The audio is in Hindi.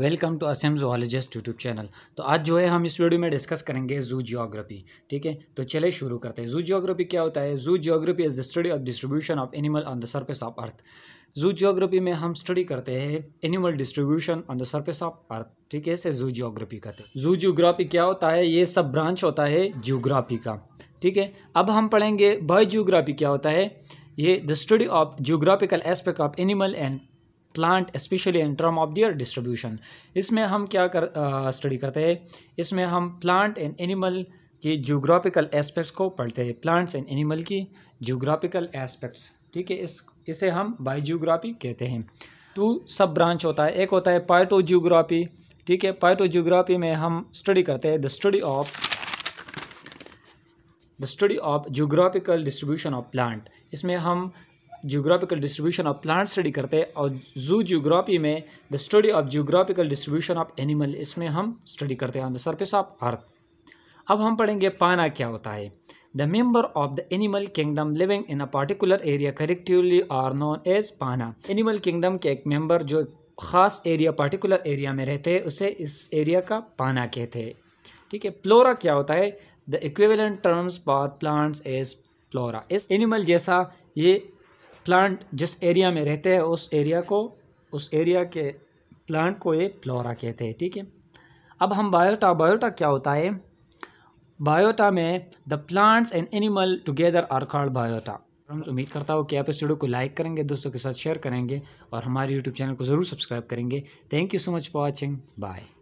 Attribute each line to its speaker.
Speaker 1: welcome to Assam zoologist YouTube channel तो आज जो है हम इस वीडियो में डिस्कस करेंगे जू जियोग्राफी ठीक है तो चले शुरू करते हैं जू जियोग्राफी क्या होता है zoo geography is the study of distribution of animal on the surface of earth zoo geography में हम स्टडी करते हैं animal distribution on the surface of earth ठीक है इसे जू जियोग्राफी कहते हैं जू जियोग्राफी क्या होता है ये सब ब्रांच होता है जियोग्राफी का ठीक है अब हम पढ़ेंगे बायो जियोग्राफी क्या होता है ये the study of geographical aspect of animal and plant specially in term of their distribution इसमें हम क्या कर स्टडी करते हैं इसमें हम प्लांट एंड एनिमल की जियोग्राफिकल एस्पेक्ट्स को पढ़ते हैं प्लांट्स एंड एनिमल की जियोग्राफिकल एस्पेक्ट्स ठीक है इस इसे हम बायोजियोग्राफी कहते हैं टू सब ब्रांच होता है एक होता है जियोग्राफी ठीक है जियोग्राफी में हम स्टडी करते हैं the study of the study of geographical distribution of plant इसमें हम geographical distribution of plant study करते हैं और जू जियोग्राफी में the study of geographical distribution of animal इसमें हम स्टडी करते हैं on the surface of earth अब हम पढ़ेंगे पाना क्या होता है the member of the animal kingdom living in a particular area collectively are known as fauna animal kingdom के एक मेंबर जो ख़ास एरिया पार्टिकुलर एरिया में रहते हैं उसे इस एरिया का पाना कहते हैं ठीक है प्लोरा क्या होता है the equivalent terms for plants as flora इस एनिमल जैसा ये प्लांट जिस एरिया में रहते हैं उस एरिया को उस एरिया के प्लांट को ये फ्लोरा कहते हैं ठीक है अब हम बायोटा बायोटा क्या होता है बायोटा में the plants and animal together are called biota हम उम्मीद करता हूँ कि आप इस वीडियो को लाइक करेंगे दोस्तों के साथ शेयर करेंगे और हमारे यूट्यूब चैनल को ज़रूर सब्सक्राइब करेंगे thank you so much for watching bye